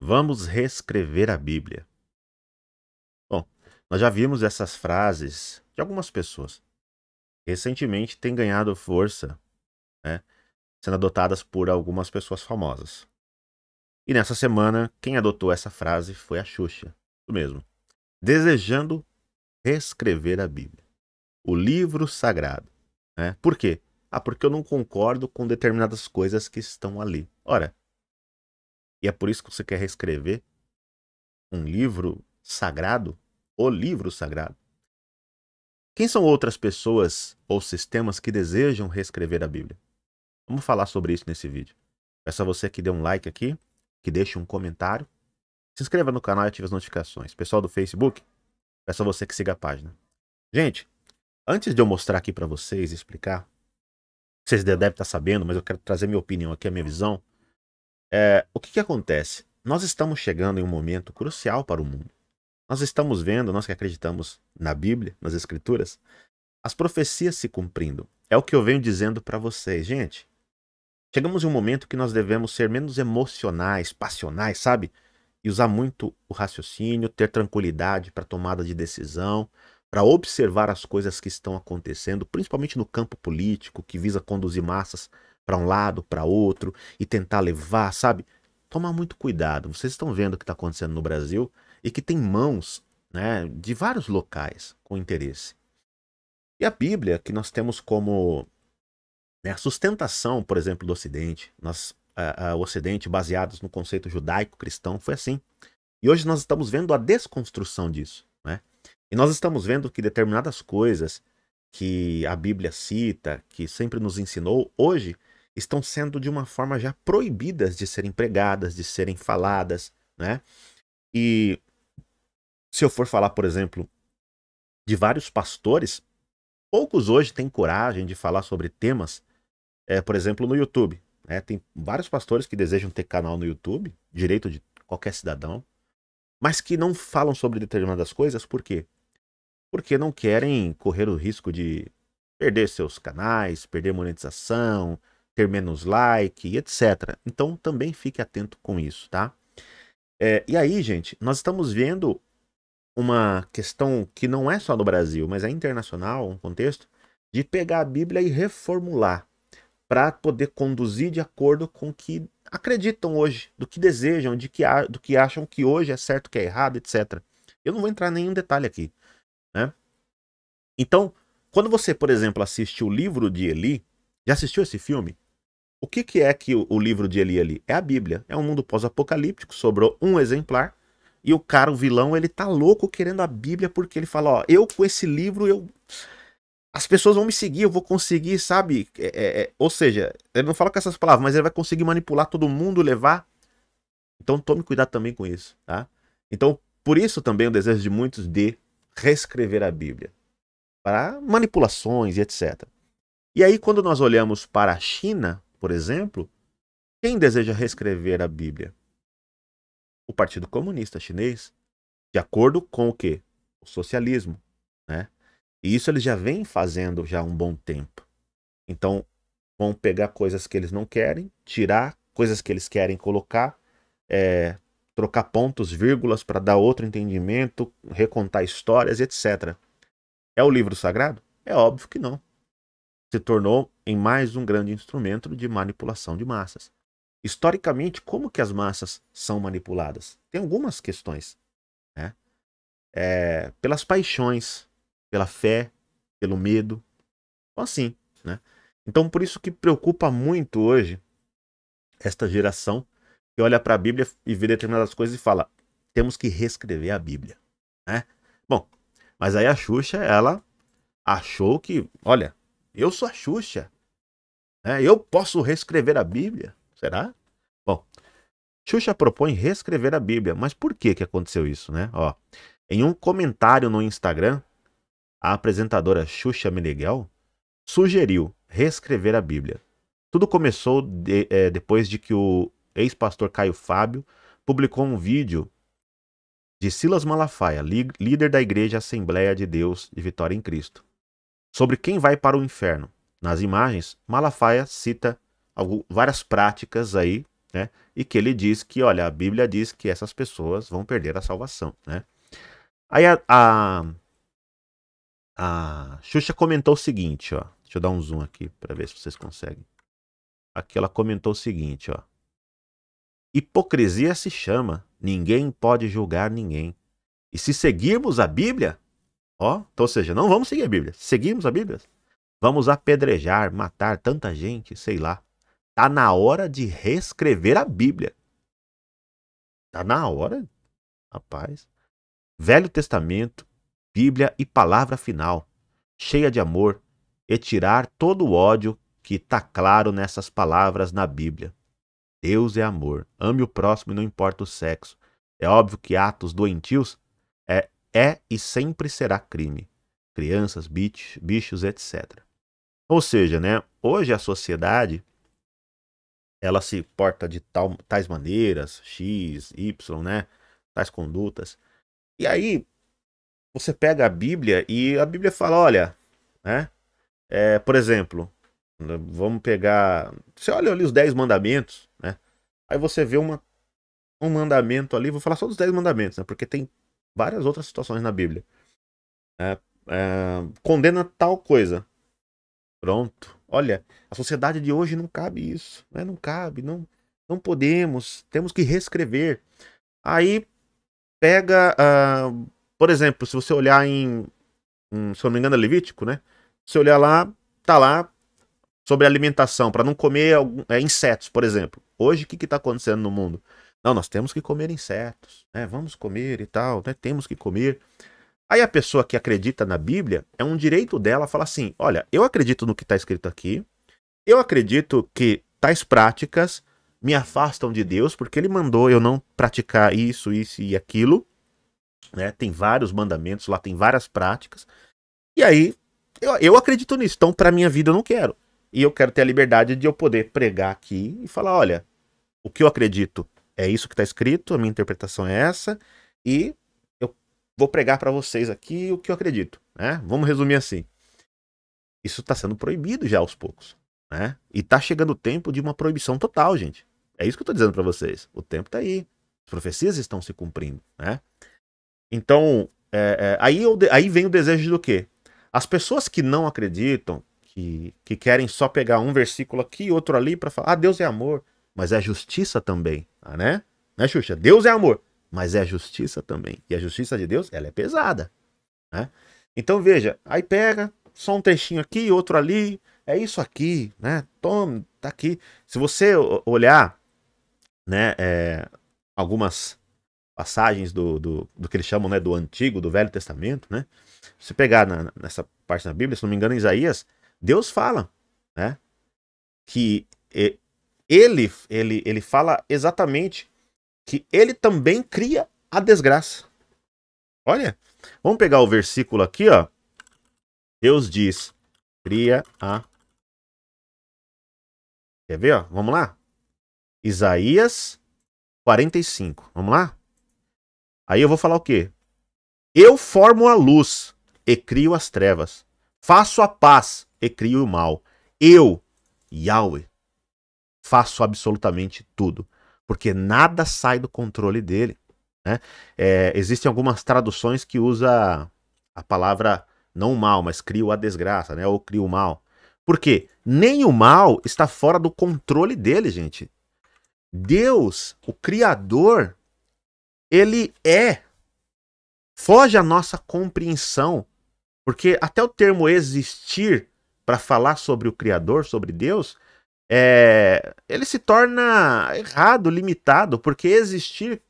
Vamos reescrever a Bíblia. Bom, nós já vimos essas frases de algumas pessoas. Recentemente têm ganhado força, né, sendo adotadas por algumas pessoas famosas. E nessa semana, quem adotou essa frase foi a Xuxa, isso mesmo. Desejando reescrever a Bíblia, o livro sagrado. Né? Por quê? Ah, porque eu não concordo com determinadas coisas que estão ali. Ora, e é por isso que você quer reescrever um livro sagrado, o livro sagrado. Quem são outras pessoas ou sistemas que desejam reescrever a Bíblia? Vamos falar sobre isso nesse vídeo. Peço é a você que dê um like aqui, que deixe um comentário, se inscreva no canal e ative as notificações. Pessoal do Facebook, peço é a você que siga a página. Gente, antes de eu mostrar aqui para vocês e explicar, vocês devem estar sabendo, mas eu quero trazer minha opinião aqui, a minha visão. É, o que, que acontece? Nós estamos chegando em um momento crucial para o mundo. Nós estamos vendo, nós que acreditamos na Bíblia, nas Escrituras, as profecias se cumprindo. É o que eu venho dizendo para vocês, gente. Chegamos em um momento que nós devemos ser menos emocionais, passionais, sabe? E usar muito o raciocínio, ter tranquilidade para tomada de decisão, para observar as coisas que estão acontecendo, principalmente no campo político, que visa conduzir massas para um lado, para outro e tentar levar, sabe? Tomar muito cuidado. Vocês estão vendo o que está acontecendo no Brasil e que tem mãos né, de vários locais com interesse. E a Bíblia, que nós temos como né, a sustentação, por exemplo, do Ocidente, nós, o Ocidente, baseados no conceito judaico-cristão, foi assim. E hoje nós estamos vendo a desconstrução disso. Né? E nós estamos vendo que determinadas coisas que a Bíblia cita, que sempre nos ensinou, hoje estão sendo de uma forma já proibidas de serem pregadas, de serem faladas, né? E se eu for falar, por exemplo, de vários pastores, poucos hoje têm coragem de falar sobre temas, é, por exemplo, no YouTube. Né? Tem vários pastores que desejam ter canal no YouTube, direito de qualquer cidadão, mas que não falam sobre determinadas coisas, por quê? Porque não querem correr o risco de perder seus canais, perder monetização, ter menos like, etc. Então também fique atento com isso, tá? É, e aí, gente, nós estamos vendo uma questão que não é só no Brasil, mas é internacional, um contexto, de pegar a Bíblia e reformular para poder conduzir de acordo com o que acreditam hoje, do que desejam, de que, do que acham que hoje é certo, que é errado, etc. Eu não vou entrar em nenhum detalhe aqui. Né? Então, quando você, por exemplo, assiste o livro de Eli, já assistiu esse filme? O que, que é que o, o livro de Eli ali? É a Bíblia. É um mundo pós-apocalíptico, sobrou um exemplar. E o cara, o vilão, ele tá louco querendo a Bíblia porque ele fala: Ó, eu com esse livro, eu. As pessoas vão me seguir, eu vou conseguir, sabe? É, é, é ou seja, ele não fala com essas palavras, mas ele vai conseguir manipular todo mundo, levar. Então tome cuidado também com isso, tá? Então, por isso também o desejo de muitos de reescrever a Bíblia para manipulações e etc. E aí, quando nós olhamos para a China, por exemplo, quem deseja reescrever a Bíblia? O Partido Comunista Chinês, de acordo com o que? O socialismo, né? E isso eles já vêm fazendo já há um bom tempo. Então, vão pegar coisas que eles não querem, tirar coisas que eles querem colocar, é, trocar pontos, vírgulas para dar outro entendimento, recontar histórias, etc. É o livro sagrado? É óbvio que não se tornou em mais um grande instrumento de manipulação de massas. Historicamente, como que as massas são manipuladas? Tem algumas questões. Né? É, pelas paixões, pela fé, pelo medo. Então, assim, né? Então, por isso que preocupa muito hoje esta geração que olha para a Bíblia e vê determinadas coisas e fala: temos que reescrever a Bíblia. Né? Bom, mas aí a Xuxa, ela achou que, olha, eu sou a Xuxa. É, eu posso reescrever a Bíblia? Será? Bom, Xuxa propõe reescrever a Bíblia, mas por que, que aconteceu isso, né? Ó, em um comentário no Instagram, a apresentadora Xuxa Meneghel sugeriu reescrever a Bíblia. Tudo começou de, é, depois de que o ex-pastor Caio Fábio publicou um vídeo de Silas Malafaia, líder da Igreja Assembleia de Deus de Vitória em Cristo, Sobre quem vai para o inferno. Nas imagens, Malafaia cita várias práticas aí, né? E que ele diz que, olha, a Bíblia diz que essas pessoas vão perder a salvação, né? Aí a, a, a Xuxa comentou o seguinte, ó. Deixa eu dar um zoom aqui para ver se vocês conseguem. Aqui ela comentou o seguinte, ó. Hipocrisia se chama, ninguém pode julgar ninguém. E se seguirmos a Bíblia, Ó, então, ou seja, não vamos seguir a Bíblia. Seguimos a Bíblia? Vamos apedrejar, matar tanta gente, sei lá. Tá na hora de reescrever a Bíblia. Tá na hora, rapaz. Velho Testamento, Bíblia e palavra final, cheia de amor, e tirar todo o ódio que tá claro nessas palavras na Bíblia. Deus é amor. Ame o próximo e não importa o sexo. É óbvio que atos doentios e sempre será crime. Crianças, bichos, bichos etc. Ou seja, né, hoje a sociedade ela se porta de tal, tais maneiras, X, Y, né, tais condutas. E aí você pega a Bíblia e a Bíblia fala, olha, né, é, por exemplo, vamos pegar, você olha ali os 10 mandamentos, né, aí você vê uma, um mandamento ali, vou falar só dos 10 mandamentos, né, porque tem várias outras situações na Bíblia. É, é, condena tal coisa. Pronto. Olha, a sociedade de hoje não cabe isso. Né? Não cabe, não, não podemos. Temos que reescrever. Aí pega, uh, por exemplo, se você olhar em, em, se eu não me engano, é Levítico, né? Se você olhar lá, tá lá sobre alimentação, para não comer é, insetos, por exemplo. Hoje, o que está acontecendo no mundo? Não, nós temos que comer insetos, né? Vamos comer e tal, né? Temos que comer. Aí a pessoa que acredita na Bíblia, é um direito dela falar assim: olha, eu acredito no que está escrito aqui, eu acredito que tais práticas me afastam de Deus, porque ele mandou eu não praticar isso, isso e aquilo. Né? Tem vários mandamentos lá, tem várias práticas. E aí, eu, eu acredito nisso, então para minha vida eu não quero. E eu quero ter a liberdade de eu poder pregar aqui e falar: olha, o que eu acredito é isso que está escrito, a minha interpretação é essa, e eu vou pregar para vocês aqui o que eu acredito. Né? Vamos resumir assim. Isso está sendo proibido já aos poucos. Né? E está chegando o tempo de uma proibição total, gente. É isso que eu estou dizendo para vocês. O tempo está aí. As profecias estão se cumprindo. Né? Então, é, é, aí, eu, aí vem o desejo do quê? As pessoas que não acreditam, que, que querem só pegar um versículo aqui e outro ali para falar, ah, Deus é amor mas é justiça também, ah, né? Né, Xuxa? Deus é amor, mas é justiça também. E a justiça de Deus, ela é pesada, né? Então veja, aí pega só um trechinho aqui, outro ali, é isso aqui, né? Toma, tá aqui. Se você olhar, né, é, algumas passagens do, do, do, que eles chamam, né, do Antigo, do Velho Testamento, né? Se pegar na, nessa parte da Bíblia, se não me engano, em Isaías, Deus fala, né, que ele, ele, ele fala exatamente que ele também cria a desgraça. Olha, vamos pegar o versículo aqui, ó. Deus diz: cria a. Quer ver, ó? Vamos lá. Isaías 45. Vamos lá? Aí eu vou falar o quê? Eu formo a luz e crio as trevas. Faço a paz e crio o mal. Eu, Yahweh, faço absolutamente tudo, porque nada sai do controle dele. Né? É, existem algumas traduções que usa a palavra não o mal, mas crio a desgraça, né? Ou crio o mal. Porque nem o mal está fora do controle dele, gente. Deus, o Criador, ele é. Foge à nossa compreensão. Porque até o termo existir para falar sobre o Criador, sobre Deus, é, ele se torna errado, limitado, porque existir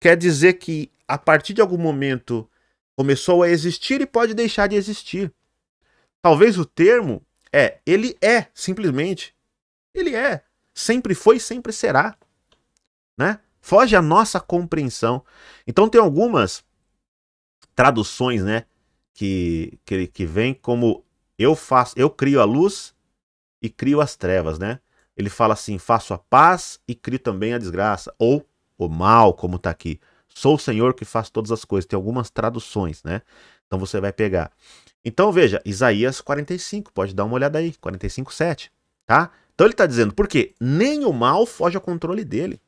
quer dizer que a partir de algum momento começou a existir e pode deixar de existir. Talvez o termo é ele é, simplesmente. Ele é, sempre foi, sempre será, né? Foge à nossa compreensão. Então tem algumas traduções, né, que que, que vem como eu faço, eu crio a luz e crio as trevas, né? Ele fala assim: faço a paz e crio também a desgraça, ou o mal, como está aqui. Sou o Senhor que faz todas as coisas. Tem algumas traduções, né? Então você vai pegar. Então veja, Isaías 45, pode dar uma olhada aí, 45, 7, tá? Então ele está dizendo, porque nem o mal foge ao controle dele.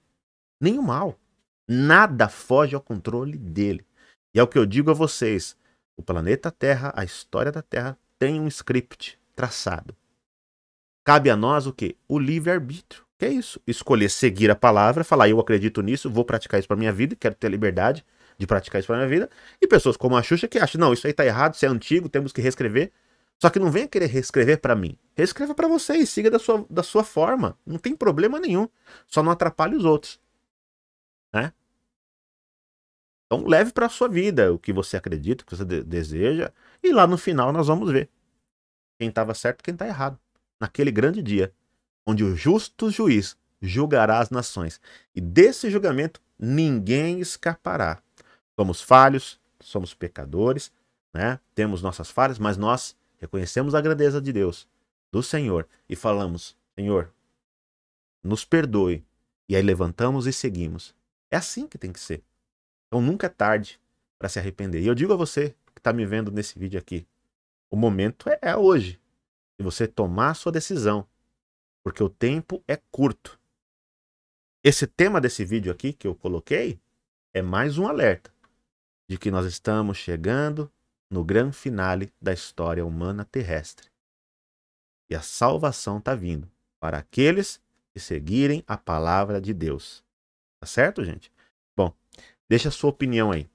Nem o mal. Nada foge ao controle dele. E é o que eu digo a vocês: o planeta Terra, a história da Terra, tem um script traçado. Cabe a nós o quê? O livre-arbítrio. Que é isso? Escolher seguir a palavra, falar eu acredito nisso, vou praticar isso para minha vida, quero ter liberdade de praticar isso para minha vida. E pessoas como a Xuxa que acham, não, isso aí tá errado, isso é antigo, temos que reescrever. Só que não venha querer reescrever para mim. Reescreva para você e siga da sua, da sua forma. Não tem problema nenhum. Só não atrapalhe os outros. Né? Então leve para sua vida o que você acredita, o que você de deseja. E lá no final nós vamos ver quem estava certo e quem está errado naquele grande dia, onde o justo juiz julgará as nações, e desse julgamento ninguém escapará. Somos falhos, somos pecadores, né? Temos nossas falhas, mas nós reconhecemos a grandeza de Deus, do Senhor, e falamos: Senhor, nos perdoe. E aí levantamos e seguimos. É assim que tem que ser. Então nunca é tarde para se arrepender. E eu digo a você que está me vendo nesse vídeo aqui: o momento é, é hoje e você tomar sua decisão, porque o tempo é curto. Esse tema desse vídeo aqui que eu coloquei é mais um alerta de que nós estamos chegando no grande finale da história humana terrestre. E a salvação está vindo para aqueles que seguirem a palavra de Deus. Tá certo, gente? Bom, deixa a sua opinião aí.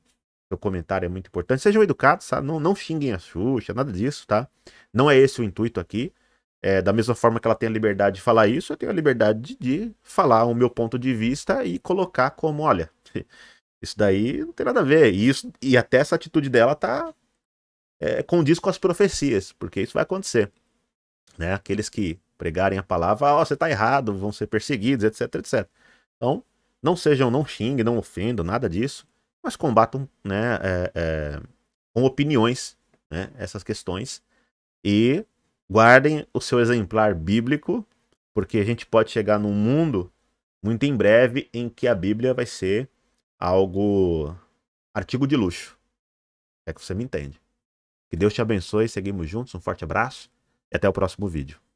Seu comentário é muito importante. Sejam educados, tá? Não, não xinguem a Xuxa, nada disso, tá? Não é esse o intuito aqui. É, da mesma forma que ela tem a liberdade de falar isso, eu tenho a liberdade de, de falar o meu ponto de vista e colocar como, olha, isso daí não tem nada a ver. E, isso, e até essa atitude dela tá é, condiz com as profecias, porque isso vai acontecer. Né? Aqueles que pregarem a palavra, ó, oh, você tá errado, vão ser perseguidos, etc, etc. Então, não sejam, não xinguem, não ofendam, nada disso mas combatam né, é, é, com opiniões né, essas questões e guardem o seu exemplar bíblico, porque a gente pode chegar num mundo muito em breve em que a Bíblia vai ser algo artigo de luxo. É que você me entende. Que Deus te abençoe, seguimos juntos, um forte abraço e até o próximo vídeo.